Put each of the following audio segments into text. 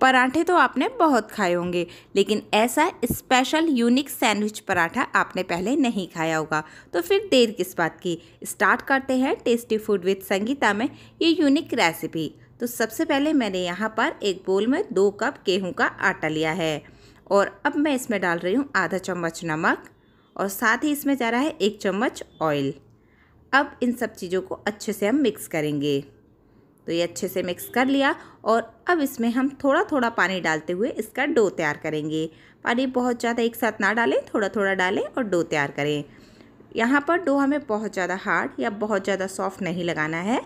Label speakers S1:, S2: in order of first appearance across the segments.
S1: पराठे तो आपने बहुत खाए होंगे लेकिन ऐसा स्पेशल यूनिक सैंडविच पराठा आपने पहले नहीं खाया होगा तो फिर देर किस बात की स्टार्ट करते हैं टेस्टी फूड विद संगीता में ये यूनिक रेसिपी तो सबसे पहले मैंने यहाँ पर एक बोल में दो कप गेहूँ का आटा लिया है और अब मैं इसमें डाल रही हूँ आधा चम्मच नमक और साथ ही इसमें जा रहा है एक चम्मच ऑयल अब इन सब चीज़ों को अच्छे से हम मिक्स करेंगे तो ये अच्छे से मिक्स कर लिया और अब इसमें हम थोड़ा थोड़ा पानी डालते हुए इसका डो तैयार करेंगे पानी बहुत ज़्यादा एक साथ ना डालें थोड़ा थोड़ा डालें और डो तैयार करें यहाँ पर डो हमें बहुत ज़्यादा हार्ड या बहुत ज़्यादा सॉफ्ट नहीं लगाना है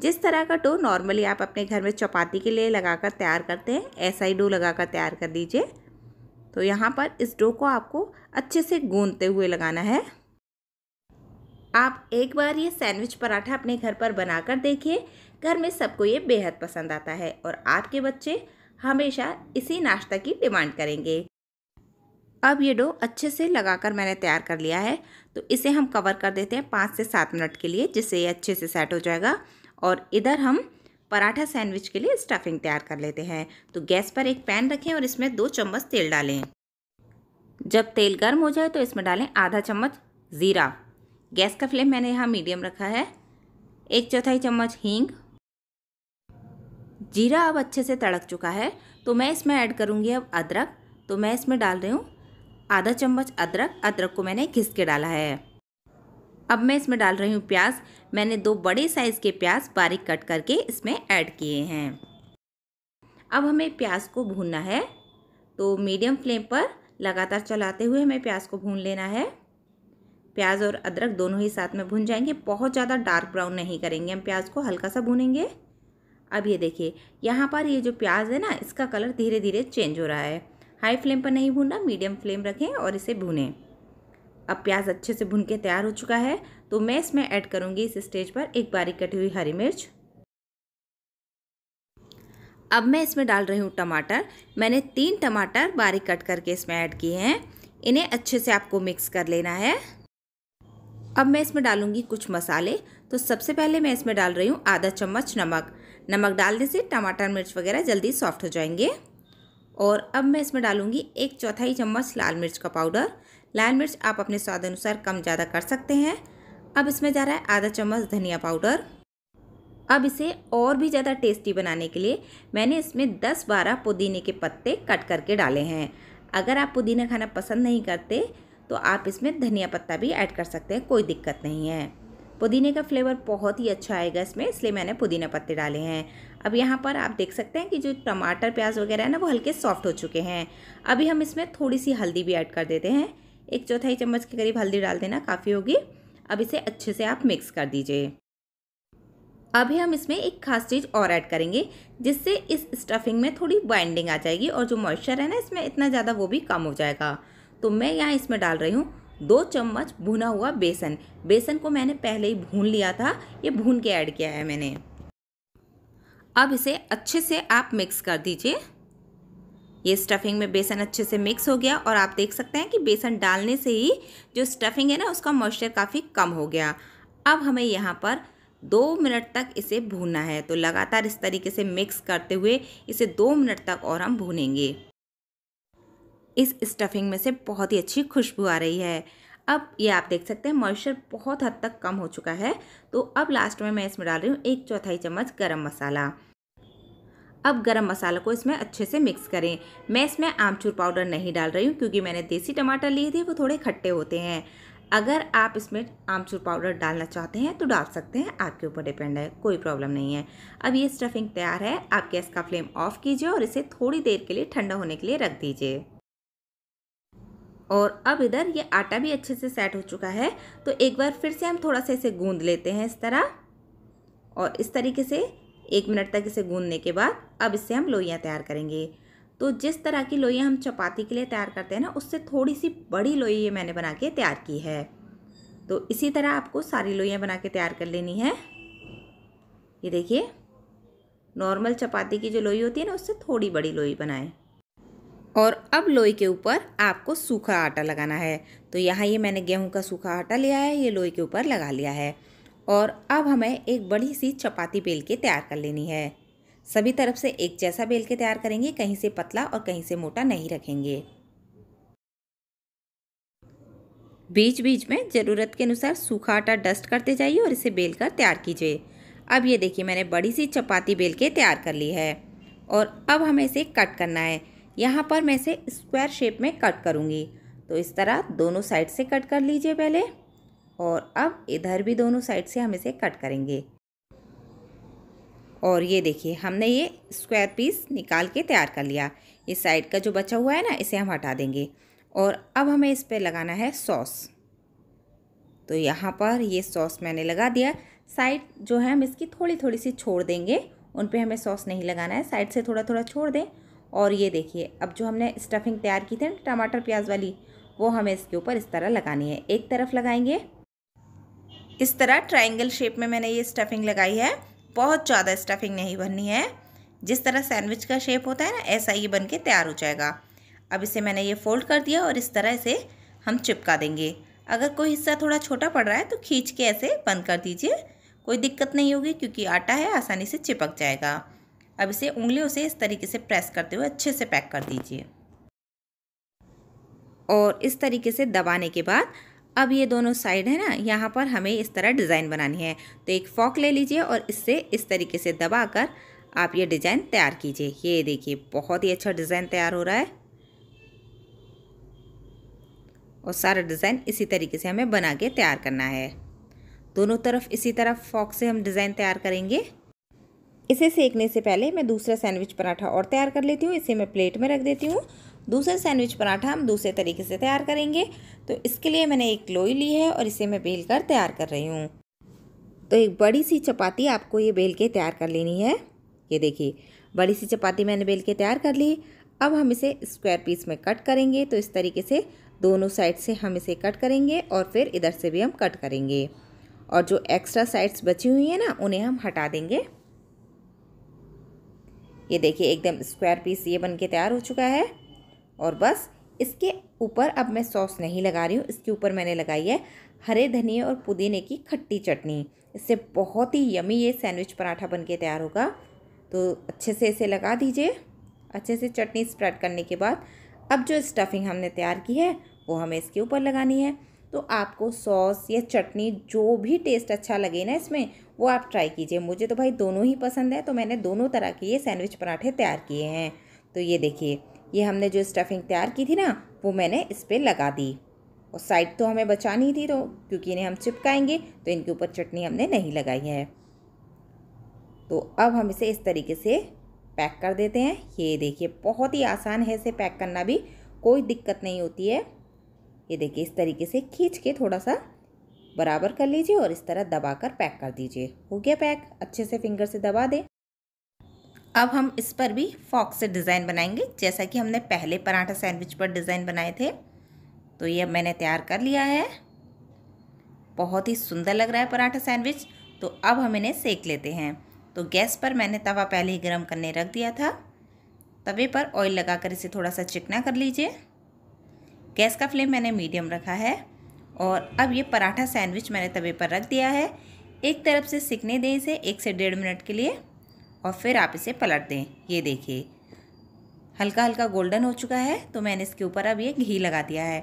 S1: जिस तरह का डो नॉर्मली आप अपने घर में चपाती के लिए लगाकर तैयार करते हैं ऐसा ही डो लगाकर तैयार कर दीजिए तो यहाँ पर इस डो को आपको अच्छे से गूंदते हुए लगाना है आप एक बार ये सैंडविच पराठा अपने घर पर बनाकर देखिए घर में सबको ये बेहद पसंद आता है और आपके बच्चे हमेशा इसी नाश्ता की डिमांड करेंगे अब ये डो अच्छे से लगाकर मैंने तैयार कर लिया है तो इसे हम कवर कर देते हैं पाँच से सात मिनट के लिए जिससे ये अच्छे से सेट हो जाएगा और इधर हम पराठा सैंडविच के लिए स्टफिंग तैयार कर लेते हैं तो गैस पर एक पैन रखें और इसमें दो चम्मच तेल डालें जब तेल गर्म हो जाए तो इसमें डालें आधा चम्मच ज़ीरा गैस का फ्लेम मैंने यहाँ मीडियम रखा है एक चौथाई चम्मच हींग जीरा अब अच्छे से तड़क चुका है तो मैं इसमें ऐड करूँगी अब अदरक तो मैं इसमें डाल रही हूँ आधा चम्मच अदरक अदरक को मैंने घिस के डाला है अब मैं इसमें डाल रही हूँ प्याज मैंने दो बड़े साइज़ के प्याज बारीक कट करके इसमें ऐड किए हैं अब हमें प्याज को भूनना है तो मीडियम फ्लेम पर लगातार चलाते हुए हमें प्याज को भून लेना है प्याज और अदरक दोनों ही साथ में भुन जाएंगे बहुत ज़्यादा डार्क ब्राउन नहीं करेंगे हम प्याज को हल्का सा भूनेंगे अब ये देखिए यहाँ पर ये जो प्याज है ना इसका कलर धीरे धीरे चेंज हो रहा है हाई फ्लेम पर नहीं भूनना मीडियम फ्लेम रखें और इसे भूनें अब प्याज अच्छे से भून के तैयार हो चुका है तो मैं इसमें ऐड करूँगी इस स्टेज पर एक बारीक कटी हुई हरी मिर्च अब मैं इसमें डाल रही हूँ टमाटर मैंने तीन टमाटर बारीक कट करके इसमें ऐड किए हैं इन्हें अच्छे से आपको मिक्स कर लेना है अब मैं इसमें डालूंगी कुछ मसाले तो सबसे पहले मैं इसमें डाल रही हूँ आधा चम्मच नमक नमक डालने से टमाटर मिर्च वगैरह जल्दी सॉफ्ट हो जाएंगे और अब मैं इसमें डालूंगी एक चौथाई चम्मच लाल मिर्च का पाउडर लाल मिर्च आप अपने स्वाद अनुसार कम ज़्यादा कर सकते हैं अब इसमें जा रहा है आधा चम्मच धनिया पाउडर अब इसे और भी ज़्यादा टेस्टी बनाने के लिए मैंने इसमें दस बारह पुदीने के पत्ते कट करके डाले हैं अगर आप पुदीना खाना पसंद नहीं करते तो आप इसमें धनिया पत्ता भी ऐड कर सकते हैं कोई दिक्कत नहीं है पुदीने का फ्लेवर बहुत ही अच्छा आएगा इसमें इसलिए मैंने पुदीना पत्ते डाले हैं अब यहाँ पर आप देख सकते हैं कि जो टमाटर प्याज वगैरह है ना वो हल्के सॉफ्ट हो चुके हैं अभी हम इसमें थोड़ी सी हल्दी भी ऐड कर देते हैं एक चौथाई चम्मच के करीब हल्दी डाल देना काफ़ी होगी अब इसे अच्छे से आप मिक्स कर दीजिए अभी हम इसमें एक खास चीज़ और ऐड करेंगे जिससे इस स्टफिंग में थोड़ी बाइंडिंग आ जाएगी और जो मॉइस्चर है ना इसमें इतना ज़्यादा वो भी कम हो जाएगा तो मैं यहाँ इसमें डाल रही हूँ दो चम्मच भुना हुआ बेसन बेसन को मैंने पहले ही भून लिया था ये भून के ऐड किया है मैंने अब इसे अच्छे से आप मिक्स कर दीजिए ये स्टफिंग में बेसन अच्छे से मिक्स हो गया और आप देख सकते हैं कि बेसन डालने से ही जो स्टफिंग है ना उसका मॉइस्चर काफ़ी कम हो गया अब हमें यहाँ पर दो मिनट तक इसे भूनना है तो लगातार इस तरीके से मिक्स करते हुए इसे दो मिनट तक और हम भूनेंगे इस स्टफिंग में से बहुत ही अच्छी खुशबू आ रही है अब ये आप देख सकते हैं मॉइस्चर बहुत हद तक कम हो चुका है तो अब लास्ट में मैं इसमें डाल रही हूँ एक चौथाई चम्मच गरम मसाला अब गरम मसाला को इसमें अच्छे से मिक्स करें मैं इसमें आमचूर पाउडर नहीं डाल रही हूँ क्योंकि मैंने देसी टमाटर लिए थे वो थोड़े खट्टे होते हैं अगर आप इसमें आमचूर पाउडर डालना चाहते हैं तो डाल सकते हैं आपके ऊपर डिपेंड है कोई प्रॉब्लम नहीं है अब ये स्टफिंग तैयार है आप गैस का फ्लेम ऑफ कीजिए और इसे थोड़ी देर के लिए ठंडा होने के लिए रख दीजिए और अब इधर ये आटा भी अच्छे से सेट हो चुका है तो एक बार फिर से हम थोड़ा सा इसे गूंद लेते हैं इस तरह और इस तरीके से एक मिनट तक इसे गूंदने के बाद अब इससे हम लोइयाँ तैयार करेंगे तो जिस तरह की लोइयाँ हम चपाती के लिए तैयार करते हैं ना उससे थोड़ी सी बड़ी लोई ये मैंने बना के तैयार की है तो इसी तरह आपको सारी लोइयाँ बना के तैयार कर लेनी है ये देखिए नॉर्मल चपाती की जो लोई होती है ना उससे थोड़ी बड़ी लोई बनाएं और अब लोई के ऊपर आपको सूखा आटा लगाना है तो यहाँ ये मैंने गेहूं का सूखा आटा लिया है ये लोई के ऊपर लगा लिया है और अब हमें एक बड़ी सी चपाती बेल के तैयार कर लेनी है सभी तरफ से एक जैसा बेल के तैयार करेंगे कहीं से पतला और कहीं से मोटा नहीं रखेंगे बीच बीच में ज़रूरत के अनुसार सूखा आटा डस्ट करते जाइए और इसे बेल कर तैयार कीजिए अब ये देखिए मैंने बड़ी सी चपाती बेल के तैयार कर ली है और अब हमें इसे कट करना है यहाँ पर मैं इसे स्क्वायर शेप में कट करूँगी तो इस तरह दोनों साइड से कट कर लीजिए पहले और अब इधर भी दोनों साइड से हम इसे कट करेंगे और ये देखिए हमने ये स्क्वायर पीस निकाल के तैयार कर लिया इस साइड का जो बचा हुआ है ना इसे हम हटा देंगे और अब हमें इस पर लगाना है सॉस तो यहाँ पर ये सॉस मैंने लगा दिया साइड जो है हम इसकी थोड़ी थोड़ी सी छोड़ देंगे उन पर हमें सॉस नहीं लगाना है साइड से थोड़ा थोड़ा छोड़ दें और ये देखिए अब जो हमने स्टफिंग तैयार की थी ना टमाटर प्याज वाली वो हमें इसके ऊपर इस तरह लगानी है एक तरफ लगाएंगे इस तरह ट्राइंगल शेप में मैंने ये स्टफिंग लगाई है बहुत ज़्यादा स्टफिंग नहीं भरनी है जिस तरह सैंडविच का शेप होता है ना ऐसा ये बन के तैयार हो जाएगा अब इसे मैंने ये फोल्ड कर दिया और इस तरह इसे हम चिपका देंगे अगर कोई हिस्सा थोड़ा छोटा पड़ रहा है तो खींच के ऐसे बंद कर दीजिए कोई दिक्कत नहीं होगी क्योंकि आटा है आसानी से चिपक जाएगा अब इसे उंगलियों से इस तरीके से प्रेस करते हुए अच्छे से पैक कर दीजिए और इस तरीके से दबाने के बाद अब ये दोनों साइड है ना यहाँ पर हमें इस तरह डिज़ाइन बनानी है तो एक फॉक ले लीजिए और इससे इस तरीके से दबा कर आप ये डिज़ाइन तैयार कीजिए ये देखिए बहुत ही अच्छा डिज़ाइन तैयार हो रहा है और सारा डिज़ाइन इसी तरीके से हमें बना के तैयार करना है दोनों तरफ इसी तरफ फॉक से हम डिज़ाइन तैयार करेंगे इसे सेकने से पहले मैं दूसरा सैंडविच पराठा और तैयार कर लेती हूँ इसे मैं प्लेट में रख देती हूँ दूसरा सैंडविच पराठा हम दूसरे तरीके से तैयार करेंगे तो इसके लिए मैंने एक लोई ली है और इसे मैं बेल कर तैयार कर रही हूँ तो एक बड़ी सी चपाती आपको ये बेल के तैयार कर लेनी है ये देखिए बड़ी सी चपाती मैंने बेल के तैयार कर ली अब हम इसे स्क्वायर पीस में कट करेंगे तो इस तरीके से दोनों साइड से हम इसे कट करेंगे और फिर इधर से भी हम कट करेंगे और जो एक्स्ट्रा साइड्स बची हुई हैं ना उन्हें हम हटा देंगे ये देखिए एकदम स्क्वायर पीस ये बन के तैयार हो चुका है और बस इसके ऊपर अब मैं सॉस नहीं लगा रही हूँ इसके ऊपर मैंने लगाई है हरे धनिए और पुदीने की खट्टी चटनी इससे बहुत ही यमी ये सैंडविच पराठा बन के तैयार होगा तो अच्छे से इसे लगा दीजिए अच्छे से चटनी स्प्रेड करने के बाद अब जो स्टफिंग हमने तैयार की है वो हमें इसके ऊपर लगानी है तो आपको सॉस या चटनी जो भी टेस्ट अच्छा लगे ना इसमें वो आप ट्राई कीजिए मुझे तो भाई दोनों ही पसंद है तो मैंने दोनों तरह के ये सैंडविच पराठे तैयार किए हैं तो ये देखिए ये हमने जो स्टफिंग तैयार की थी ना वो मैंने इस पर लगा दी और साइड तो हमें बचानी थी तो क्योंकि इन्हें हम चिपकाएंगे तो इनके ऊपर चटनी हमने नहीं लगाई है तो अब हम इसे इस तरीके से पैक कर देते हैं ये देखिए बहुत ही आसान है इसे पैक करना भी कोई दिक्कत नहीं होती है ये देखिए इस तरीके से खींच के थोड़ा सा बराबर कर लीजिए और इस तरह दबा कर पैक कर दीजिए हो गया पैक अच्छे से फिंगर से दबा दें अब हम इस पर भी फॉक्स से डिज़ाइन बनाएंगे जैसा कि हमने पहले पराठा सैंडविच पर डिज़ाइन बनाए थे तो ये मैंने तैयार कर लिया है बहुत ही सुंदर लग रहा है पराठा सैंडविच तो अब हम इन्हें सेक लेते हैं तो गैस पर मैंने तवा पहले ही गर्म करने रख दिया था तवे पर ऑयल लगाकर इसे थोड़ा सा चिकना कर लीजिए गैस का फ्लेम मैंने मीडियम रखा है और अब ये पराठा सैंडविच मैंने तवे पर रख दिया है एक तरफ से सिकने दें इसे एक से डेढ़ मिनट के लिए और फिर आप इसे पलट दें ये देखिए हल्का हल्का गोल्डन हो चुका है तो मैंने इसके ऊपर अब ये घी लगा दिया है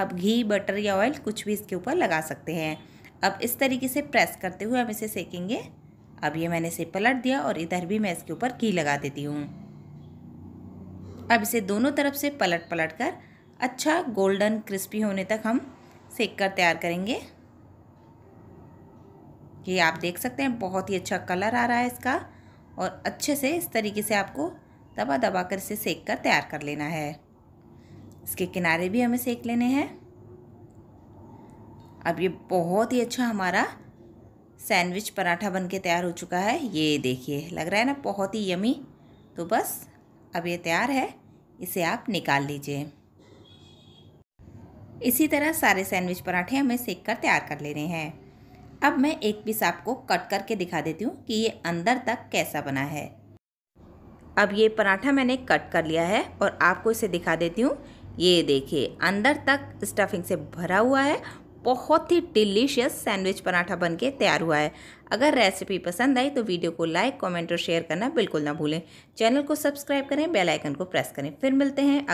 S1: आप घी बटर या ऑयल कुछ भी इसके ऊपर लगा सकते हैं अब इस तरीके से प्रेस करते हुए हम इसे सेकेंगे अब ये मैंने इसे पलट दिया और इधर भी मैं इसके ऊपर घी लगा देती हूँ अब इसे दोनों तरफ से पलट पलट कर अच्छा गोल्डन क्रिस्पी होने तक हम सेक कर तैयार करेंगे ये आप देख सकते हैं बहुत ही अच्छा कलर आ रहा है इसका और अच्छे से इस तरीके से आपको दबा दबा कर इसे सेक कर तैयार कर लेना है इसके किनारे भी हमें सेक लेने हैं अब ये बहुत ही अच्छा हमारा सैंडविच पराठा बन के तैयार हो चुका है ये देखिए लग रहा है ना बहुत ही यमी तो बस अब ये तैयार है इसे आप निकाल लीजिए इसी तरह सारे सैंडविच पराठे हमें सेक कर तैयार कर लेने हैं अब मैं एक पीस आपको कट करके दिखा देती हूँ कि ये अंदर तक कैसा बना है अब ये पराठा मैंने कट कर लिया है और आपको इसे दिखा देती हूँ ये देखिए अंदर तक स्टफिंग से भरा हुआ है बहुत ही डिलीशियस सैंडविच पराठा बनके तैयार हुआ है अगर रेसिपी पसंद आई तो वीडियो को लाइक कमेंट और शेयर करना बिल्कुल ना भूलें चैनल को सब्सक्राइब करें बेल आइकन को प्रेस करें फिर मिलते हैं